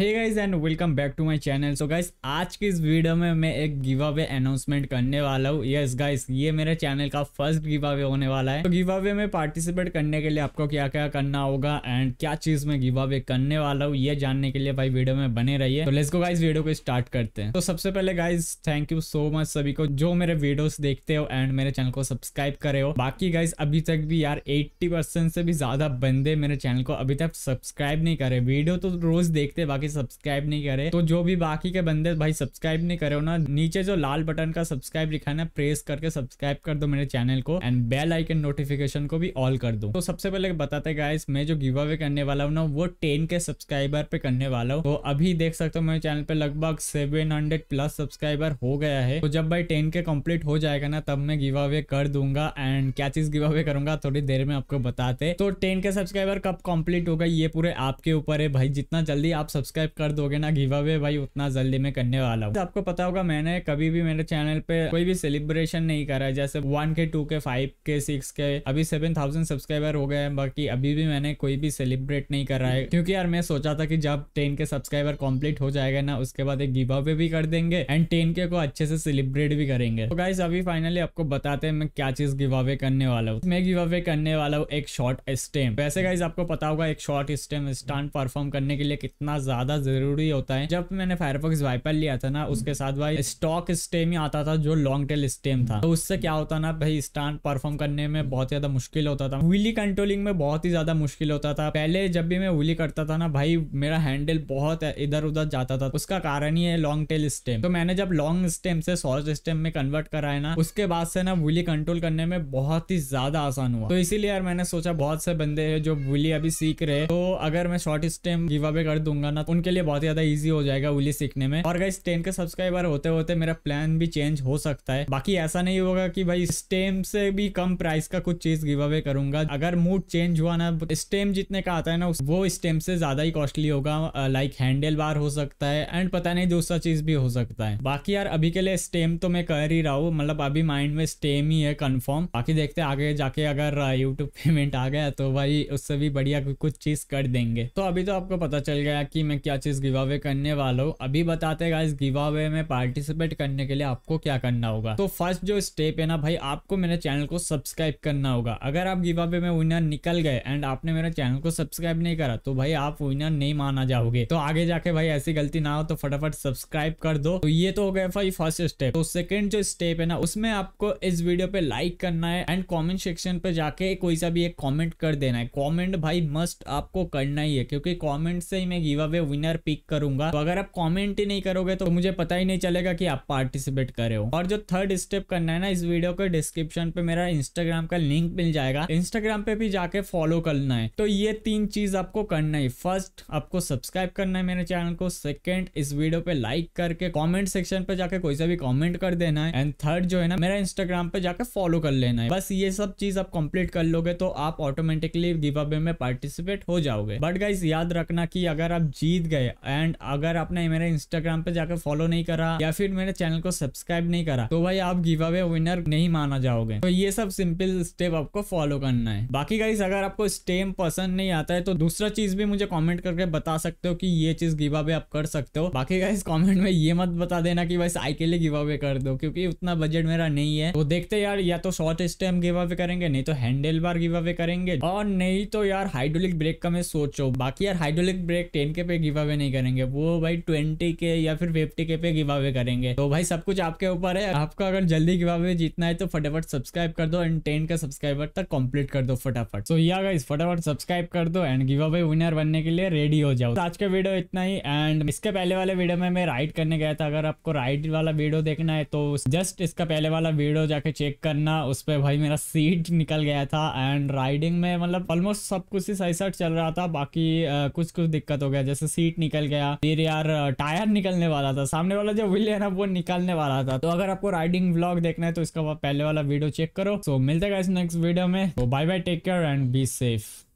hey guys and welcome back to my channel so guys आज की इस video में मैं एक गिवा वे अनाउंसमेंट करने वाला हूँ यस गाइज ये मेरे चैनल का फर्स्ट गिव वे होने वाला है तो गिवा वे में पार्टिसिपेट करने के लिए आपको क्या क्या करना होगा एंड क्या चीज मैं गिवा वे करने वाला हूँ ये जानने के लिए भाई वीडियो में बने है तो लेट्स गो गाइज वीडियो को स्टार्ट करते हैं तो सबसे पहले guys thank you so much सभी को जो मेरे वीडियोज देखते हो एंड मेरे चैनल को सब्सक्राइब करे हो बाकी गाइज अभी तक भी यार एट्टी से भी ज्यादा बंदे मेरे चैनल को अभी तक सब्सक्राइब नहीं करे वीडियो तो रोज देखते बाकी बाकी सब्सक्राइब नहीं करे तो जो भी बाकी के बंदे भाई सब्सक्राइब नहीं करे हो ना नीचे जो लाल बटन का सब्सक्राइब लिखा ना प्रेस करके सब्सक्राइब कर दो मेरे चैनल को एंड बेल आइकन नोटिफिकेशन को भी ऑल कर दो तो सबसे पहले बताते गाइस मैं जो गिव अवे करने वाला हूँ ना वो टेन के सब्सक्राइबर पे करने वाला हूँ तो अभी देख सकते हो मेरे चैनल पे लगभग सेवन हंड्रेड प्लस सब्सक्राइबर हो गया है तो जब भाई टेन के कम्प्लीट हो जाएगा ना तब मैं गिव अवे कर दूंगा एंड क्या चीज गिव अवे करूंगा थोड़ी देर में आपको बताते तो टेन के सब्सक्राइबर कब कम्प्लीट होगा ये पूरे आपके ऊपर है भाई जितना जल्दी आप सब्सक्राइब सब्सक्राइब कर दोगे ना गिव अवे भाई उतना जल्दी मैं करने वाला हूँ आपको पता होगा मैंने कभी भी मेरे चैनल पे कोई भी सेलिब्रेशन नहीं करा जैसे वन के टू के फाइव के सिक्स के अभी सेवन थाउजेंड सब्सक्राइबर हो गए हैं बाकी अभी भी मैंने कोई भी सेलिब्रेट नहीं करा है क्योंकि यार मैं सोचा था कि जब टेन के सब्सक्राइबर कॉम्प्लीट हो जाएगा ना उसके बाद एक गिव अवे भी कर देंगे एंड टेन के को अच्छे से सेलिब्रेट भी करेंगे तो गाइज अभी फाइनली आपको बताते हैं मैं क्या चीज गिव अवे करने वाला हूँ मैं गिव अवे करने वाला हूँ एक शॉर्ट स्टेम वैसे गाइज आपको पता होगा एक शॉर्ट स्टेम स्टंट परफॉर्म करने के लिए कितना ज्यादा ज़्यादा ज़रूरी होता है जब मैंने फायरफॉक्स वाइपर लिया था ना उसके साथ भाई स्टॉक स्टेम ही आता था जो लॉन्ग टेल स्टेम था तो उससे क्या होता ना भाई स्टांट परफॉर्म करने में बहुत ज़्यादा मुश्किल होता था व्हीली कंट्रोलिंग में बहुत ही ज़्यादा मुश्किल होता था पहले जब भी मैं व्हीली करता था ना भाई मेरा हैंडल बहुत इधर उधर जाता था उसका कारण ही है लॉन्ग टेल स्टेम तो मैंने जब लॉन्ग स्टेम से शॉर्ट स्टेम में कन्वर्ट करा है ना उसके बाद से ना व्हीली कंट्रोल करने में बहुत ही ज्यादा आसान हुआ तो इसीलिए यार मैंने सोचा बहुत से बंदे है जो व्हीली अभी सीख रहे तो अगर मैं शॉर्ट स्टेम गिव अवे कर दूंगा ना तो उनके लिए बहुत ज़्यादा ईजी हो जाएगा उली सीखने में और गाइस टेन के सब्सक्राइबर होते होते मेरा प्लान भी चेंज हो सकता है बाकी ऐसा नहीं होगा कि भाई स्टेम से भी कम प्राइस का कुछ चीज़ गिव अवे करूंगा अगर मूड चेंज हुआ ना स्टेम जितने का आता है ना वो स्टेम से ज़्यादा ही कॉस्टली होगा लाइक हैंडल बार हो सकता है एंड पता नहीं दूसरा चीज़ भी हो सकता है बाकी यार अभी के लिए स्टेम तो मैं कर ही रहा हूँ मतलब अभी माइंड में स्टेम ही है कन्फर्म बाकी देखते आगे जाके अगर यूट्यूब पेमेंट आ गया तो भाई उससे भी बढ़िया कुछ चीज़ कर देंगे तो अभी तो आपको पता चल गया कि मैं क्या चीज़ गिव अवे करने वाला हूँ अभी बताते हैं गाइस गिव अवे में पार्टिसिपेट करने के लिए आपको क्या करना होगा तो फर्स्ट जो स्टेप है ना भाई आपको मेरे चैनल को सब्सक्राइब करना होगा अगर आप गिव अवे में विनर निकल गए एंड आपने मेरे चैनल को सब्सक्राइब नहीं करा तो भाई आप विनर नहीं माना जाओगे तो आगे जाके भाई ऐसी गलती ना हो तो फटाफट सब्सक्राइब कर दो तो ये तो हो गया भाई फर्स्ट स्टेप तो सेकेंड जो स्टेप है ना उसमें आपको इस वीडियो पे लाइक करना है एंड कॉमेंट सेक्शन पे जाके कोई सा भी एक कॉमेंट कर देना है कॉमेंट भाई मस्ट आपको करना ही है क्योंकि कॉमेंट से ही मैं गिव अवे विनर पिक करूंगा तो अगर आप कॉमेंट ही नहीं करोगे तो मुझे पता ही नहीं चलेगा कि आप पार्टिसिपेट करे हो और जो थर्ड स्टेप करना है ना इस वीडियो के डिस्क्रिप्शन पे मेरा इंस्टाग्राम का लिंक मिल जाएगा इंस्टाग्राम पे भी जाके फॉलो करना है तो ये तीन चीज आपको करना है फर्स्ट आपको सब्सक्राइब करना है मेरे चैनल को सेकेंड इस वीडियो पे लाइक करके कॉमेंट सेक्शन पे जाके कोई सा भी कॉमेंट कर देना है एंड थर्ड जो है ना मेरा इंस्टाग्राम पे जाके फॉलो कर लेना है बस ये सब चीज आप कंप्लीट कर लोगे तो आप ऑटोमेटिकली गिव अवे में पार्टिसिपेट हो जाओगे बट गाइज याद रखना की अगर आप जीत जीत गए एंड अगर आपने मेरे इंस्टाग्राम पे जाकर फॉलो नहीं करा या फिर मेरे चैनल को सब्सक्राइब नहीं करा तो भाई आप गिव अवे विनर नहीं माना जाओगे तो ये सब सिंपल स्टेप आपको फॉलो करना है बाकी गाइस अगर आपको स्टेम पसंद नहीं आता है तो दूसरा चीज भी मुझे कॉमेंट करके बता सकते हो कि ये चीज गिव अवे आप कर सकते हो बाकी गाइस कॉमेंट में ये मत बता देना की बस आई के लिए गिव अवे कर दो क्योंकि उतना बजट मेरा नहीं है तो देखते यार या तो शॉर्ट स्टेम गिव अवे करेंगे नहीं तो हैंडल बार गिव अवे करेंगे और नहीं तो यार हाइड्रोलिक ब्रेक का मैं सोचो बाकी यार हाइड्रोलिक ब्रेक टेन के पे गिव गिव अवे नहीं करेंगे वो भाई ट्वेंटी के या फिर फिफ्टी के पे गिव अवे करेंगे तो भाई सब कुछ आपके ऊपर है आपका अगर जल्दी गिव अवे जीतना है तो फटाफट सब्सक्राइब कर दो एंड टेन का सब्सक्राइबर तक कंप्लीट कर दो फटाफट सो या गाइस फटाफट सब्सक्राइब कर दो एंड गिव अवे विनर बनने के लिए रेडी हो जाओ तो आज का वीडियो इतना ही एंड इसके पहले वाले वीडियो में मैं राइड करने गया था अगर आपको राइड वाला वीडियो देखना है तो जस्ट इसका पहले वाला वीडियो जाके चेक करना उस पर भाई मेरा सीट निकल गया था एंड राइडिंग में मतलब ऑलमोस्ट सब कुछ ही सही सट चल रहा था बाकी आ, कुछ कुछ दिक्कत हो गया जैसे सीट निकल गया फिर यार टायर निकलने वाला था सामने वाला जो विल है ना वो निकालने वाला था तो अगर आपको राइडिंग ब्लॉग देखना है तो इसका पहले वाला वीडियो चेक करो सो मिलते नेक्स्ट वीडियो में तो bye bye take care and be safe